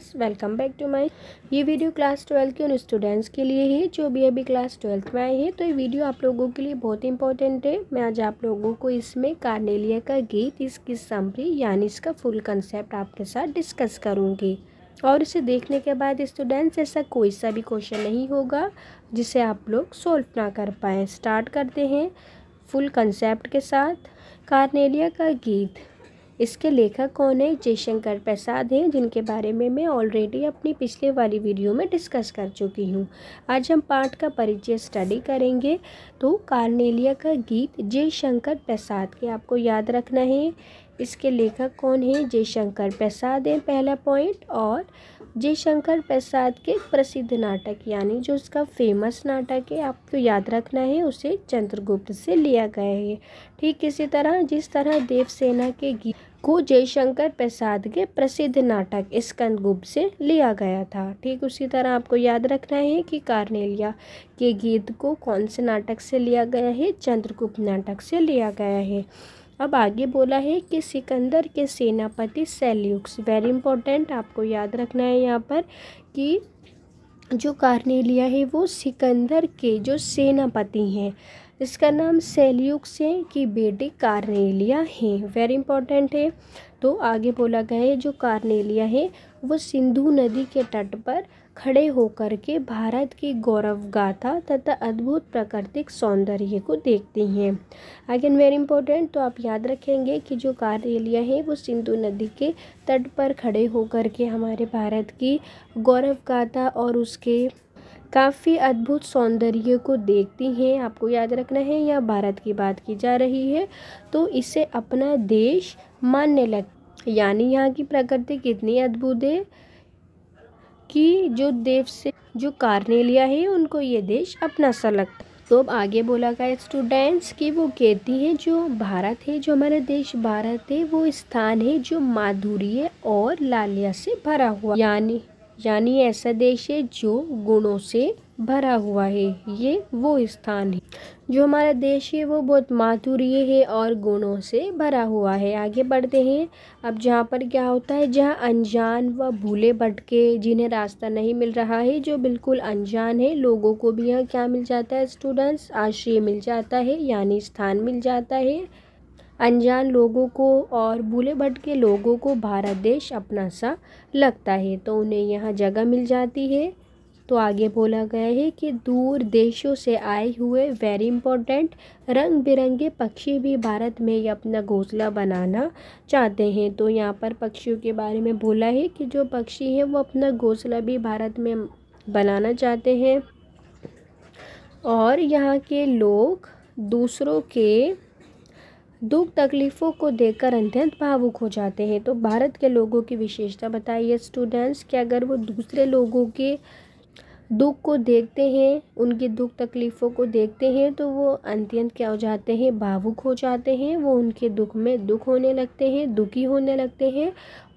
guys welcome back to my ये video class twelfth के उन स्टूडेंट्स के लिए है जो भी अभी क्लास ट्वेल्थ में आए हैं तो ये वीडियो आप लोगों के लिए बहुत इंपॉर्टेंट है मैं आज आप लोगों को इसमें कार्नेलिया का गीत इसकी समरी यानी इसका फुल कंसेप्ट आपके साथ डिस्कस करूँगी और इसे देखने के बाद स्टूडेंट्स ऐसा कोई सा भी क्वेश्चन नहीं होगा जिसे आप लोग सोल्व ना कर पाएँ स्टार्ट करते हैं फुल कंसेप्ट के साथ कार्नेलिया का गीत इसके लेखक कौन है जयशंकर प्रसाद हैं जिनके बारे में मैं ऑलरेडी अपनी पिछले वाली वीडियो में डिस्कस कर चुकी हूँ आज हम पाठ का परिचय स्टडी करेंगे तो कार्नेलिया का गीत जयशंकर प्रसाद के आपको याद रखना है इसके लेखक कौन है जयशंकर प्रसाद हैं पहला पॉइंट और जयशंकर प्रसाद के प्रसिद्ध नाटक यानी जो उसका फेमस नाटक है आपको याद रखना है उसे चंद्रगुप्त से लिया गया है ठीक इसी तरह जिस तरह देवसेना के गीत को जयशंकर प्रसाद के प्रसिद्ध नाटक स्कंदगुप्त से लिया गया था ठीक उसी तरह आपको याद रखना है कि कार्नेलिया के गीत को कौन से नाटक से लिया गया है चंद्रगुप्त नाटक से लिया गया है अब आगे बोला है कि सिकंदर के सेनापति सेल्यूक्स वेरी इंपॉर्टेंट आपको याद रखना है यहाँ पर कि जो कार्नेलिया है वो सिकंदर के जो सेनापति हैं इसका नाम सेल्यूक्स है कि बेटी कार्नेलिया है वेरी इंपॉर्टेंट है तो आगे बोला गया है जो कार्नेलिया है वो सिंधु नदी के तट पर खड़े होकर के भारत की गौरव गाथा तथा अद्भुत प्राकृतिक सौंदर्य को देखती हैं अगेन वेरी इंपॉर्टेंट तो आप याद रखेंगे कि जो कार्यालय हैं वो सिंधु नदी के तट पर खड़े होकर के हमारे भारत की गौरव गाथा और उसके काफ़ी अद्भुत सौंदर्य को देखती हैं आपको याद रखना है या भारत की बात की जा रही है तो इसे अपना देश मानने लग यानी यहाँ की प्रकृति कितनी अद्भुत है कि जो देव से जो कार्नेलिया है उनको ये देश अपना सा लगता तो अब आगे बोला गया स्टूडेंट्स कि वो कहती हैं जो भारत है जो हमारा देश भारत है वो स्थान है जो माधुर्य और लालिया से भरा हुआ यानी यानी ऐसा देश है जो गुणों से भरा हुआ है ये वो स्थान है जो हमारा देश है वो बहुत माधुर्य है और गुणों से भरा हुआ है आगे बढ़ते हैं अब जहाँ पर क्या होता है जहाँ अनजान व भूले भटके जिन्हें रास्ता नहीं मिल रहा है जो बिल्कुल अनजान है लोगों को भी यहाँ क्या मिल जाता है स्टूडेंट्स आश्रय मिल जाता है यानी स्थान मिल जाता है अनजान लोगों को और भूले भटके लोगों को भारत देश अपना सा लगता है तो उन्हें यहाँ जगह मिल जाती है तो आगे बोला गया है कि दूर देशों से आए हुए वेरी इम्पोर्टेंट रंग बिरंगे पक्षी भी भारत में ये अपना घोंसला बनाना चाहते हैं तो यहाँ पर पक्षियों के बारे में बोला है कि जो पक्षी हैं वो अपना घोंसला भी भारत में बनाना चाहते हैं और यहाँ के लोग दूसरों के दुख तकलीफ़ों को देखकर अत्यंत भावुक हो जाते हैं तो भारत के लोगों की विशेषता बताइए स्टूडेंट्स कि अगर वो दूसरे लोगों के दुख को देखते हैं उनकी दुख तकलीफ़ों को देखते हैं तो वो अंत्यंत क्या हो जाते हैं भावुक हो जाते हैं वो उनके दुख में दुख होने लगते हैं दुखी होने लगते हैं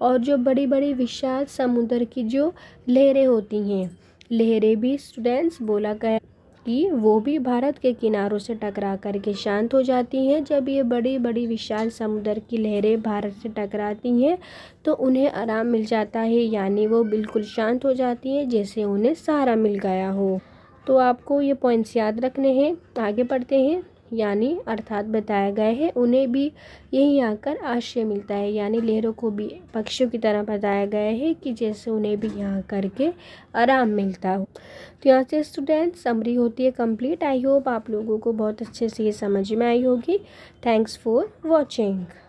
और जो बड़ी बड़ी विशाल समुद्र की जो लहरें होती हैं लहरें भी स्टूडेंट्स बोला गया कि वो भी भारत के किनारों से टकरा कर के शांत हो जाती हैं जब ये बड़ी बड़ी विशाल समुद्र की लहरें भारत से टकराती हैं तो उन्हें आराम मिल जाता है यानी वो बिल्कुल शांत हो जाती हैं जैसे उन्हें सहारा मिल गया हो तो आपको ये पॉइंट्स याद रखने हैं आगे बढ़ते हैं यानी अर्थात बताया गया है उन्हें भी यहीं आकर आश्रय मिलता है यानी लहरों को भी पक्षियों की तरह बताया गया है कि जैसे उन्हें भी यहाँ करके आराम मिलता हो तो यहाँ से स्टूडेंट समरी होती है कंप्लीट आई होप आप लोगों को बहुत अच्छे से ये समझ में आई होगी थैंक्स फॉर वॉचिंग